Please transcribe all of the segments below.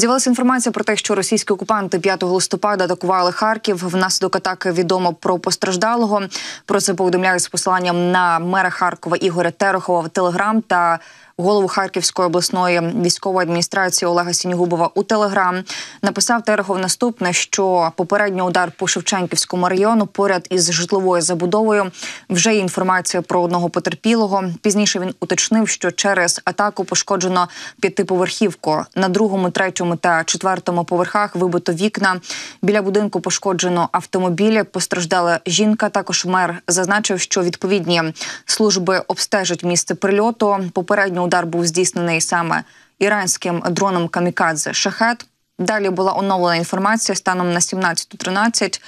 З'явилася інформація про те, що російські окупанти 5 листопада атакували Харків. Внаслідок атаки відомо про постраждалого. Про це повідомляють з посиланням на мера Харкова Ігоря Терехова в Телеграм та голову Харківської обласної військової адміністрації Олега Сінігубова у Телеграм. Написав Терехов наступне, що попередній удар по Шевченківському району поряд із житловою забудовою вже є інформація про одного потерпілого. Пізніше він уточнив, що через атаку пошкоджено п'ятиповерхівку на другому, третьому та четвертому поверхах вибито вікна. Біля будинку пошкоджено автомобілі. Постраждала жінка. Також мер зазначив, що відповідні служби обстежать місце прильоту. Попередньо Удар був здійснений саме іранським дроном Камікадзе Шахет. Далі була оновлена інформація станом на 17.13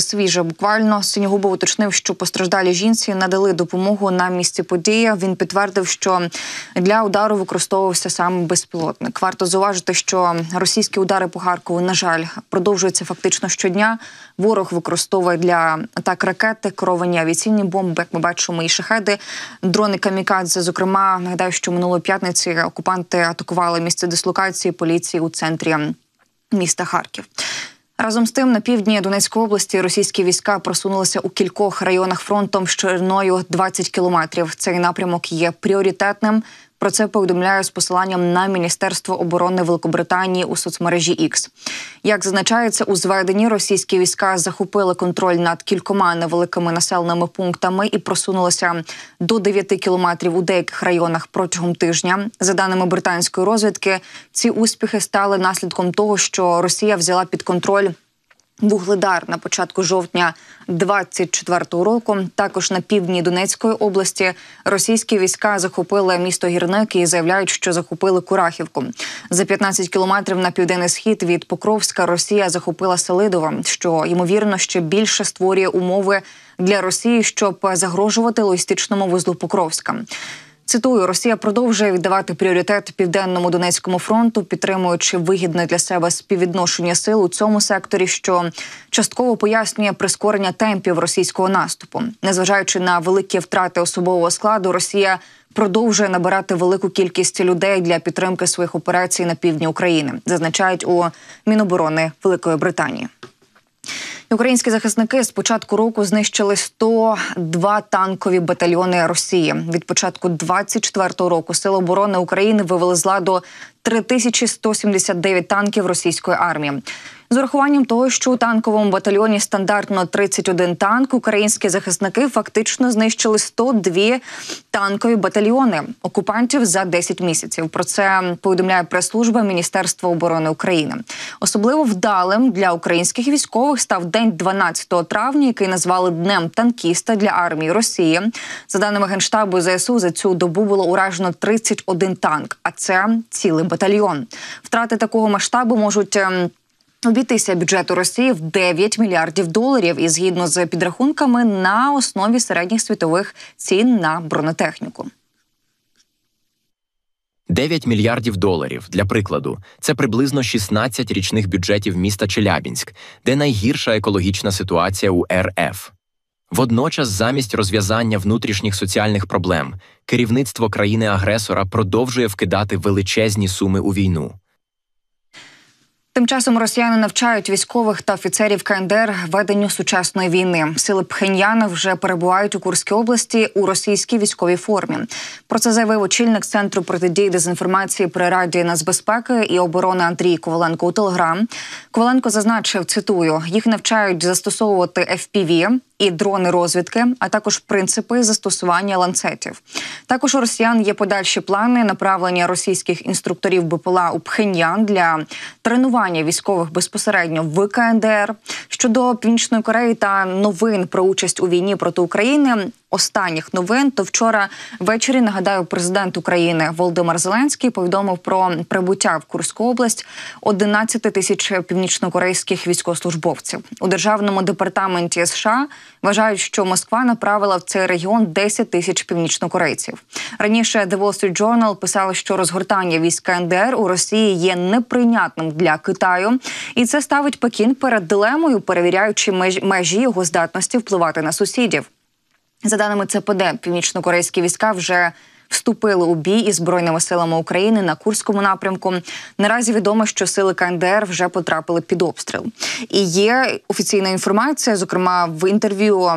свіже. Буквально Синігубов уточнив, що постраждалі жінці надали допомогу на місці події. Він підтвердив, що для удару використовувався саме безпілотник. Варто зауважити, що російські удари по Харкову, на жаль, продовжуються фактично щодня. Ворог використовує для атак ракети, керовані авіаційні бомби. Як ми бачимо, і шахеди, дрони камікадзе. Зокрема, нагадаю, що минулої п'ятниці окупанти атакували місце дислокації поліції у центрі міста Харків. Разом з тим на півдні Донецької області російські війська просунулися у кількох районах фронтом з шириною 20 кілометрів. Цей напрямок є пріоритетним. Про це повідомляє з посиланням на Міністерство оборони Великобританії у соцмережі X. Як зазначається у зведенні, російські війська захопили контроль над кількома невеликими населеними пунктами і просунулися до 9 кілометрів у деяких районах протягом тижня. За даними британської розвідки, ці успіхи стали наслідком того, що Росія взяла під контроль. Вугледар на початку жовтня 24-го року, також на півдні Донецької області, російські війська захопили місто Гірник і заявляють, що захопили Курахівку. За 15 кілометрів на південний схід від Покровська Росія захопила Селидова. що ймовірно ще більше створює умови для Росії, щоб загрожувати логістичному вузлу Покровська. Цитую, Росія продовжує віддавати пріоритет південному Донецькому фронту, підтримуючи вигідне для себе співвідношення сил у цьому секторі, що частково пояснює прискорення темпів російського наступу, незважаючи на великі втрати особового складу, Росія. Продовжує набирати велику кількість людей для підтримки своїх операцій на півдні України, зазначають у Міноборони Великої Британії. Українські захисники з початку року знищили 102 танкові батальйони Росії. Від початку 24-го року Сили оборони України вивели з ладу 3179 танків російської армії. З урахуванням того, що у танковому батальйоні стандартно 31 танк, українські захисники фактично знищили 102 танкові батальйони окупантів за 10 місяців. Про це повідомляє прес-служба Міністерства оборони України. Особливо вдалим для українських військових став день 12 травня, який назвали днем танкіста для армії Росії. За даними генштабу ЗСУ, за цю добу було уражено 31 танк, а це цілий батальйон батальйон. Втрати такого масштабу можуть. Ем, обійтися бюджету Росії в 9 мільярдів доларів, і згідно з підрахунками на основі середніх світових цін на бронетехніку. 9 мільярдів доларів для прикладу. Це приблизно 16 річних бюджетів міста Челябінськ, де найгірша екологічна ситуація у РФ. Водночас, замість розв'язання внутрішніх соціальних проблем, керівництво країни-агресора продовжує вкидати величезні суми у війну. Тим часом росіяни навчають військових та офіцерів КНДР веденню сучасної війни. Сили Пхеньяна вже перебувають у Курській області у російській військовій формі. Про це заявив очільник центру протидії дезінформації при раді нацбезпеки і оборони Андрій Коваленко у Телеграм. Коваленко зазначив: цитую: їх навчають застосовувати FPV, і дрони розвідки, а також принципи застосування ланцетів. Також у росіян є подальші плани направлення російських інструкторів БПЛА у Пхеньян для тренування військових безпосередньо в КНДР щодо північної Кореї та новин про участь у війні проти України останніх новин, то вчора ввечері нагадаю, президент України Володимир Зеленський повідомив про прибуття в Курську область 11 тисяч північнокорейських військовослужбовців у державному департаменті США. Вважають, що Москва направила в цей регіон 10 тисяч північнокорейців. Раніше The Wall Street Journal писало, що розгортання військ НДР у Росії є неприйнятним для Китаю, і це ставить Пекін перед дилемою, перевіряючи межі його здатності впливати на сусідів. За даними ЦПД, північно-корейські війська вже Вступили у бій із збройними силами України на Курському напрямку. Наразі відомо, що сили КНДР вже потрапили під обстріл. І є офіційна інформація, зокрема в інтерв'ю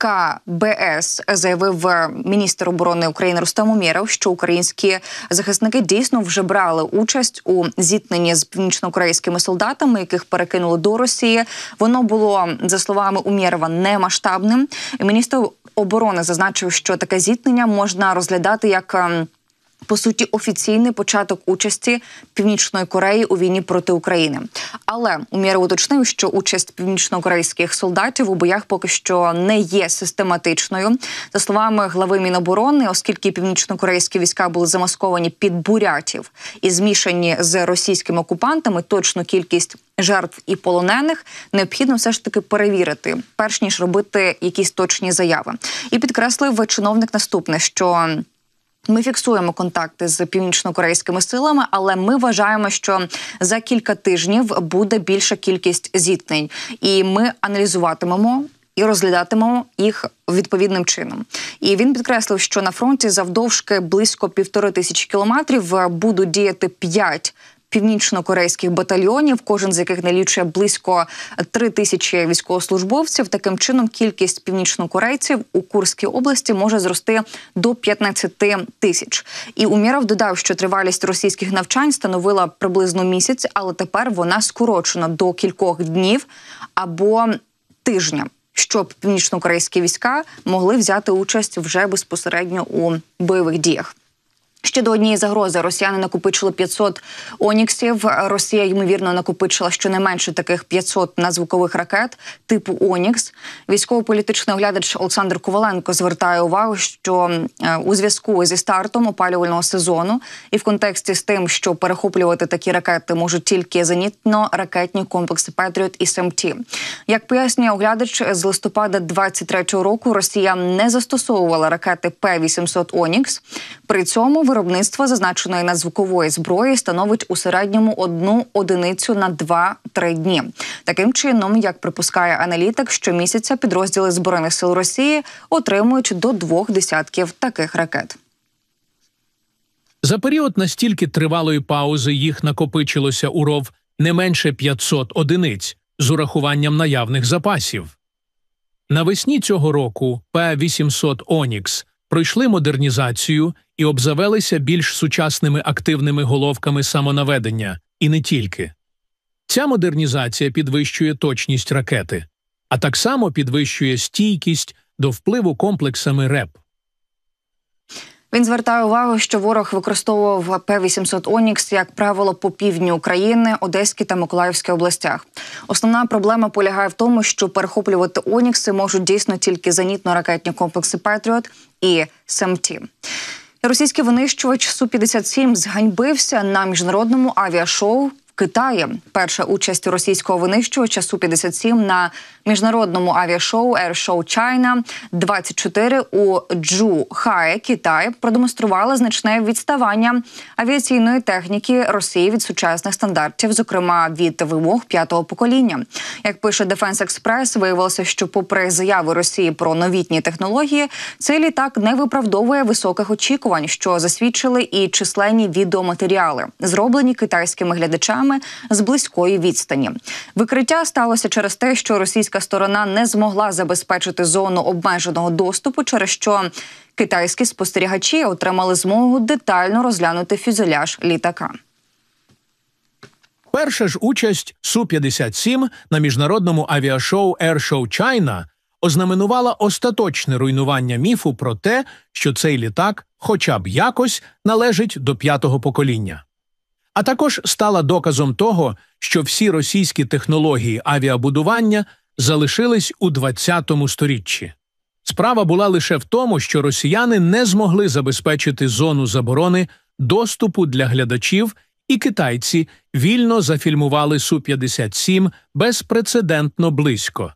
КБС заявив е, міністр оборони України Рустам Умєров, що українські захисники дійсно вже брали участь у зіткненні з північно-корейськими солдатами, яких перекинули до Росії. Воно було за словами Умєрова немасштабним. Міністр оборони зазначив, що таке зіткнення можна розглядати як ем, по суті офіційний початок участі північної Кореї у війні проти України. Але Умєров уточнив, що участь північнокорейських солдатів у боях поки що не є систематичною. За словами глави Міноборони, оскільки північнокорейські війська були замасковані під бурятів і змішані з російськими окупантами, точну кількість жертв і полонених необхідно все ж таки перевірити, перш ніж робити якісь точні заяви. І підкреслив чиновник наступне, що ми фіксуємо контакти з північно-корейськими силами, але ми вважаємо, що за кілька тижнів буде більша кількість зіткнень, і ми аналізуватимемо. І розглядатимемо їх відповідним чином. І він підкреслив, що на фронті завдовжки близько півтори тисячі кілометрів е, будуть діяти п'ять північно-корейських батальйонів, кожен з яких налічує близько 3 тисячі військовослужбовців. Таким чином, кількість північно-корейців у Курській області може зрости до 15 тисяч. І Уміров додав, що тривалість російських навчань становила приблизно місяць, але тепер вона скорочена до кількох днів або тижня. Щоб північно-корейські війська могли взяти участь вже безпосередньо у бойових діях. Ще до однієї загрози росіяни накопичили 500 оніксів. Росія ймовірно накопичила щонайменше таких 500 назвукових ракет типу Онікс. Військово-політичний оглядач Олександр Коваленко звертає увагу, що у зв'язку зі стартом опалювального сезону і в контексті з тим, що перехоплювати такі ракети можуть тільки зенітно-ракетні комплекси Петріот і СМТ. Як пояснює оглядач, з листопада 23-го року Росія не застосовувала ракети П-800 Онікс. При цьому виробництво зазначеної на звукової зброї становить у середньому одну одиницю на 2-3 дні. Таким чином, як припускає аналітик, щомісяця підрозділи збройних сил Росії отримують до двох десятків таких ракет. За період настільки тривалої паузи їх накопичилося у ров не менше 500 одиниць з урахуванням наявних запасів. Навесні цього року П 800 Онікс пройшли модернізацію і обзавелися більш сучасними активними головками самонаведення, і не тільки. Ця модернізація підвищує точність ракети, а так само підвищує стійкість до впливу комплексами РЕП. Він звертає увагу, що ворог використовував П-800 Онікс як правило по півдні України, Одеській та Миколаївській областях. Основна проблема полягає в тому, що перехоплювати Онікси можуть дійсно тільки зенітно-ракетні комплекси Патріот і «Семті». Російський винищувач су 57 зганьбився на міжнародному авіашоу Китаєм. Перша участь російського винищувача су 57 на міжнародному авіашоу Air Show China 24 у Джухае, Китай продемонструвала значне відставання авіаційної техніки Росії від сучасних стандартів, зокрема від вимог п'ятого покоління. Як пише Defense Express, виявилося, що, попри заяви Росії про новітні технології, цей літак не виправдовує високих очікувань, що засвідчили і численні відеоматеріали, зроблені китайськими глядачами ракетами з близької відстані. Викриття сталося через те, що російська сторона не змогла забезпечити зону обмеженого доступу, через що китайські спостерігачі отримали змогу детально розглянути фюзеляж літака. Перша ж участь су 57 на міжнародному авіашоу Air Show China ознаменувала остаточне руйнування міфу про те, що цей літак, хоча б якось, належить до п'ятого покоління а також стала доказом того, що всі російські технології авіабудування залишились у 20 сторіччі. Справа була лише в тому, що росіяни не змогли забезпечити зону заборони доступу для глядачів, і китайці вільно зафільмували су 57 безпрецедентно близько.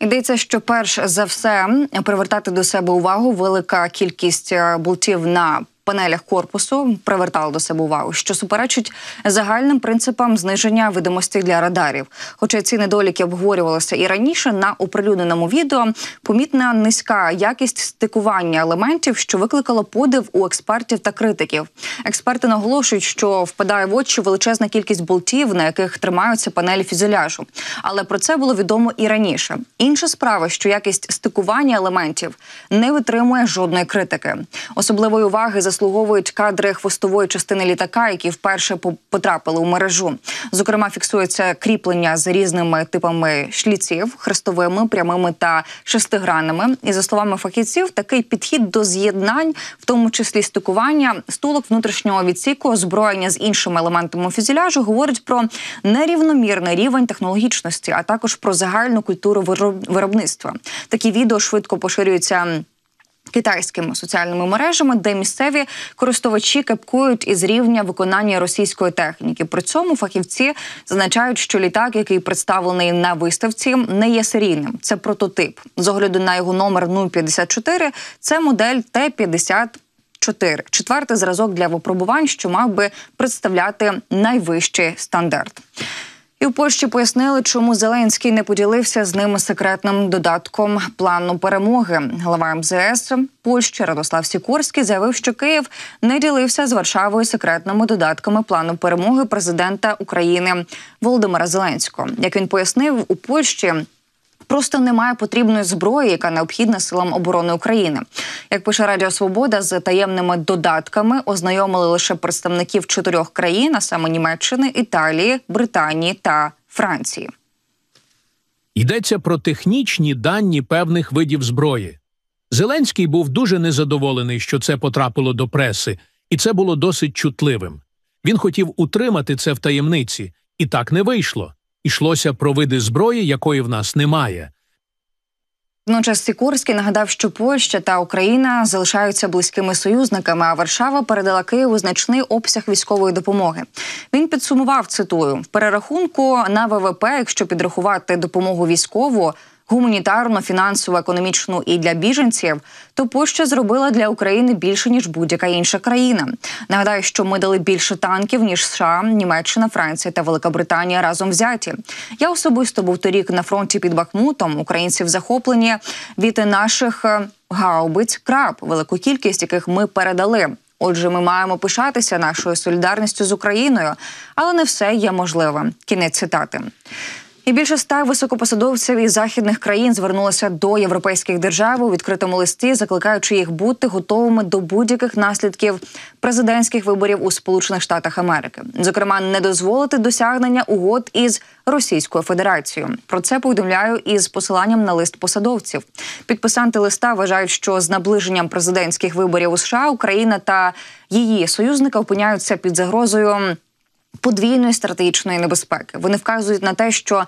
Йдеться, що перш за все привертати до себе увагу велика кількість е, бултів на панелях корпусу привертали до себе увагу, що суперечить загальним принципам зниження видимості для радарів. Хоча ці недоліки обговорювалися і раніше на оприлюдненому відео помітна низька якість стикування елементів, що викликало подив у експертів та критиків. Експерти наголошують, що впадає в очі величезна кількість болтів, на яких тримаються панелі фюзеляжу. Але про це було відомо і раніше. Інша справа, що якість стикування елементів не витримує жодної критики, особливої уваги за заслуговують кадри хвостової частини літака, які вперше потрапили у мережу. Зокрема, фіксується кріплення з різними типами шліців, хрестовими, прямими та шестигранними. І за словами фахівців, такий підхід до з'єднань, в тому числі стикування стулок внутрішнього відсіку, озброєння з іншими елементами фюзеляжу, говорить про нерівномірний рівень технологічності, а також про загальну культуру виробництва. Такі відео швидко поширюються китайськими соціальними мережами, де місцеві користувачі кепкують із рівня виконання російської техніки. При цьому фахівці зазначають, що літак, який представлений на виставці, не є серійним. Це прототип з огляду на його номер 054, Це модель Т 50 чотири четвертий зразок для випробувань, що мав би представляти найвищий стандарт. І в Польщі пояснили, чому Зеленський не поділився з ними секретним додатком плану перемоги. Глава МЗС Польщі Радослав Сікорський заявив, що Київ не ділився з Варшавою секретними додатками плану перемоги президента України Володимира Зеленського. Як він пояснив, у Польщі просто немає потрібної зброї, яка необхідна силам оборони України. Як пише Радіо Свобода, з таємними додатками ознайомили лише представників чотирьох країн, а саме Німеччини, Італії, Британії та Франції. Йдеться про технічні дані певних видів зброї. Зеленський був дуже незадоволений, що це потрапило до преси, і це було досить чутливим. Він хотів утримати це в таємниці, і так не вийшло йшлося про види зброї, якої в нас немає. Водночас Сікорський нагадав, що Польща та Україна залишаються близькими союзниками. А Варшава передала Києву значний обсяг військової допомоги. Він підсумував цитую в перерахунку на ВВП, якщо підрахувати допомогу військову, гуманітарну, фінансову, економічну і для біженців, то польща зробила для України більше ніж будь-яка інша країна. Нагадаю, що ми дали більше танків ніж США, Німеччина, Франція та Великобританія разом взяті. Я особисто був торік на фронті під Бахмутом. Українців захоплені від наших е, гаубиць краб, велику кількість яких ми передали. Отже, ми маємо пишатися нашою солідарністю з Україною, але не все є можливе. Кінець цитати. І більше ста високопосадовців із західних країн звернулися до європейських держав у відкритому листі, закликаючи їх бути готовими до будь-яких наслідків президентських виборів у Сполучених Штатах Америки, зокрема, не дозволити досягнення угод із Російською Федерацією. Про це повідомляю із посиланням на лист посадовців. Підписанти листа вважають, що з наближенням президентських виборів у США Україна та її союзника опиняються під загрозою подвійної стратегічної небезпеки. Вони вказують на те, що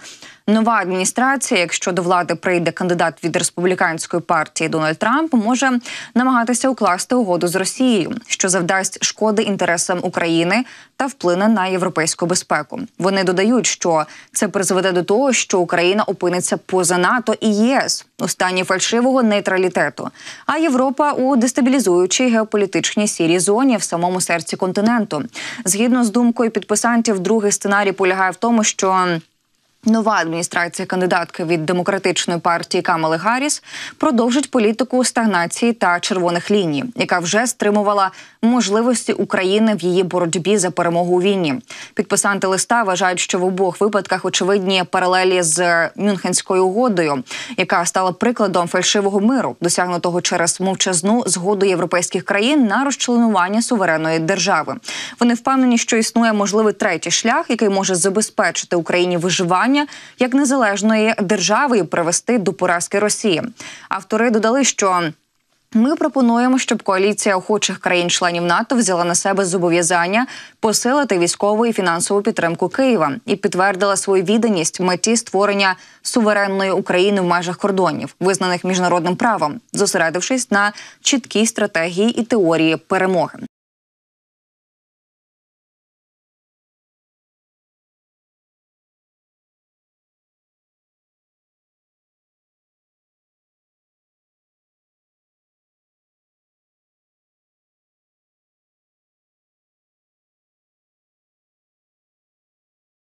нова адміністрація, якщо до влади прийде кандидат від республіканської партії Дональд Трамп, може намагатися укласти угоду з Росією, що завдасть шкоди інтересам України та вплине на європейську безпеку. Вони додають, що це призведе до того, що Україна опиниться поза НАТО і ЄС у стані фальшивого нейтралітету. А Європа у дестабілізуючій геополітичній сірій зоні в самому серці континенту. Згідно з думкою підписантів, другий сценарій полягає в тому, що Нова адміністрація кандидатки від демократичної партії Камали Гарріс продовжить політику стагнації та червоних ліній, яка вже стримувала можливості України в її боротьбі за перемогу у війні. Підписанти листа вважають, що в обох випадках очевидні паралелі з Мюнхенською угодою, яка стала прикладом фальшивого миру, досягнутого через мовчазну згоду європейських країн на розчленування суверенної держави. Вони впевнені, що існує можливий третій шлях, який може забезпечити Україні виживання існування як незалежної держави і привести до поразки Росії. Автори додали, що ми пропонуємо, щоб коаліція охочих країн-членів НАТО взяла на себе зобов'язання посилити військову і фінансову підтримку Києва і підтвердила свою відданість меті створення суверенної України в межах кордонів, визнаних міжнародним правом, зосередившись на чіткій стратегії і теорії перемоги.